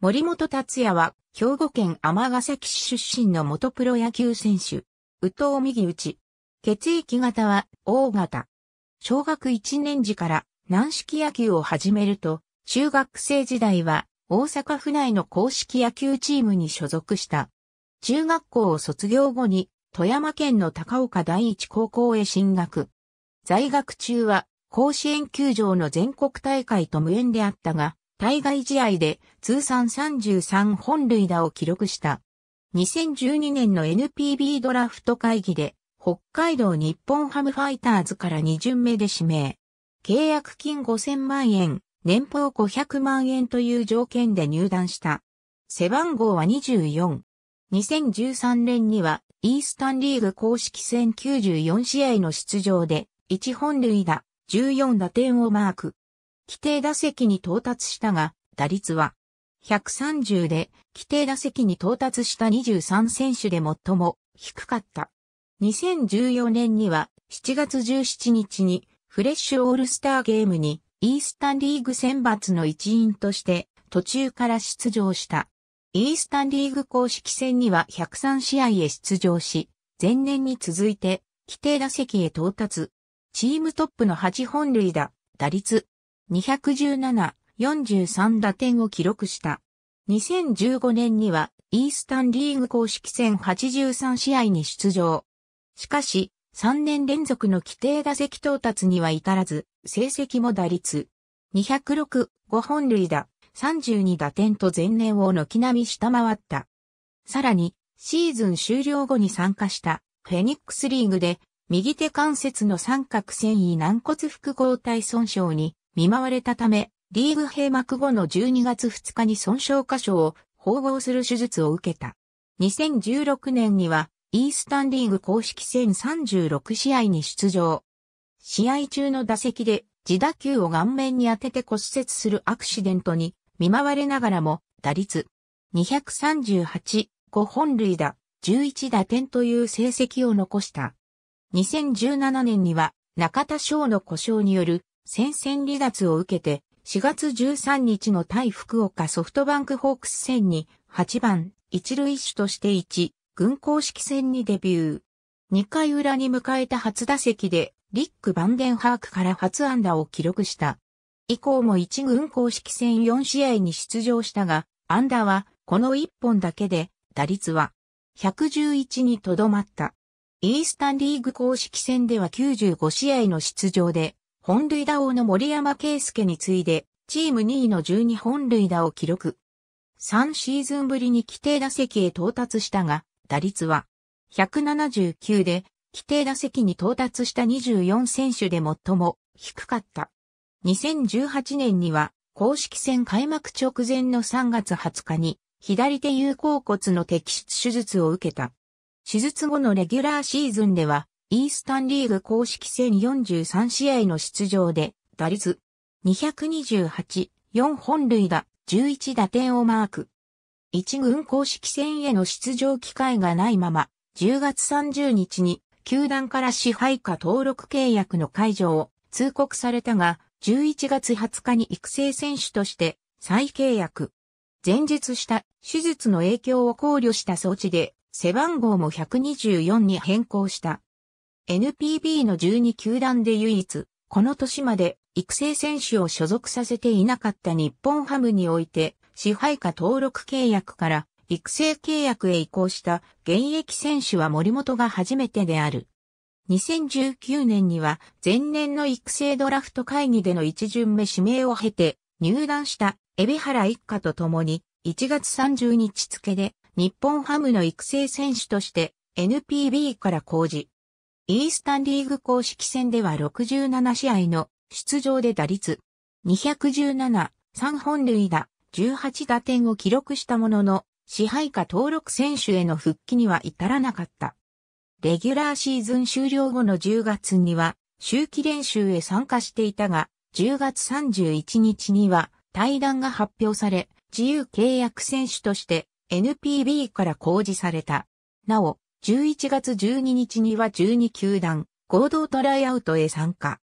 森本達也は、兵庫県尼崎市出身の元プロ野球選手。右藤右打ち。血液型は、O 型。小学1年時から軟式野球を始めると、中学生時代は大阪府内の公式野球チームに所属した。中学校を卒業後に富山県の高岡第一高校へ進学。在学中は甲子園球場の全国大会と無縁であったが、対外試合で通算33本塁打を記録した。2012年の NPB ドラフト会議で、北海道日本ハムファイターズから2巡目で指名。契約金5000万円、年俸500万円という条件で入団した。背番号は24。2013年には、イースタンリーグ公式戦94試合の出場で、1本塁打、14打点をマーク。規定打席に到達したが、打率は130で規定打席に到達した23選手で最も低かった。2014年には7月17日にフレッシュオールスターゲームにイースタンリーグ選抜の一員として途中から出場した。イースタンリーグ公式戦には103試合へ出場し、前年に続いて規定打席へ到達。チームトップの8本塁打、打率217、43打点を記録した。2015年にはイースタンリーグ公式戦83試合に出場。しかし、3年連続の規定打席到達には至らず、成績も打率。206、5本塁打、32打点と前年を軒並み下回った。さらに、シーズン終了後に参加したフェニックスリーグで、右手関節の三角繊維軟骨複合体損傷に見舞われたため、リーグ閉幕後の12月2日に損傷箇所を縫合する手術を受けた。2016年には、イースタンリーグ公式戦36試合に出場。試合中の打席で自打球を顔面に当てて骨折するアクシデントに見舞われながらも打率238、5本塁打、11打点という成績を残した。2017年には中田翔の故障による戦線離脱を受けて、4月13日の対福岡ソフトバンクホークス戦に8番一塁手として1軍公式戦にデビュー。2回裏に迎えた初打席でリック・バンデンハークから初安打を記録した。以降も1軍公式戦4試合に出場したが、安打はこの1本だけで打率は111にとどまった。イースタンリーグ公式戦では95試合の出場で本塁打王の森山圭介に次いで、チーム2位の12本塁打を記録。3シーズンぶりに規定打席へ到達したが、打率は179で、規定打席に到達した24選手で最も低かった。2018年には、公式戦開幕直前の3月20日に、左手有効骨の摘出手術を受けた。手術後のレギュラーシーズンでは、イースタンリーグ公式戦43試合の出場で、打率228、4本塁打、11打点をマーク。一軍公式戦への出場機会がないまま、10月30日に球団から支配下登録契約の解除を通告されたが、11月20日に育成選手として再契約。前述した手術の影響を考慮した措置で背番号も124に変更した。NPB の12球団で唯一、この年まで育成選手を所属させていなかった日本ハムにおいて、支配下登録契約から育成契約へ移行した現役選手は森本が初めてである。2019年には前年の育成ドラフト会議での一巡目指名を経て入団したエビ原一家と共に1月30日付で日本ハムの育成選手として NPB から工示。イースタンリーグ公式戦では67試合の出場で打率217、3本塁打、18打点を記録したものの、支配下登録選手への復帰には至らなかった。レギュラーシーズン終了後の10月には、周期練習へ参加していたが、10月31日には、対談が発表され、自由契約選手として NPB から公示された。なお、11月12日には12球団合同トライアウトへ参加。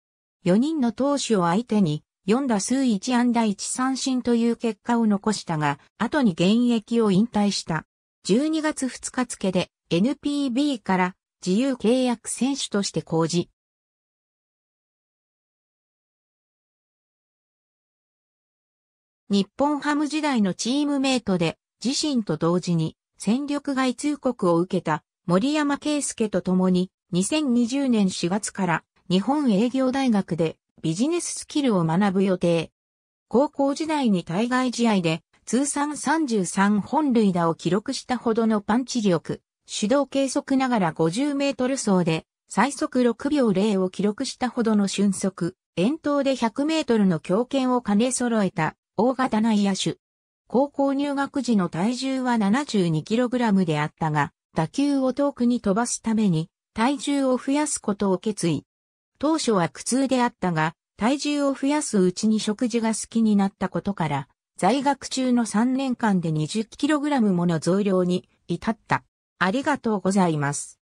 4人の投手を相手に4打数1安打1三振という結果を残したが、後に現役を引退した。12月2日付で NPB から自由契約選手として公示。日本ハム時代のチームメイトで自身と同時に戦力外通告を受けた森山圭介と共に2020年4月から日本営業大学でビジネススキルを学ぶ予定。高校時代に対外試合で通算33本塁打を記録したほどのパンチ力、手動計測ながら50メートル走で最速6秒0を記録したほどの瞬速、遠投で100メートルの強肩を兼ね揃えた大型内野手。高校入学時の体重は7 2ラムであったが、打球を遠くに飛ばすために体重を増やすことを決意。当初は苦痛であったが、体重を増やすうちに食事が好きになったことから、在学中の3年間で 20kg もの増量に至った。ありがとうございます。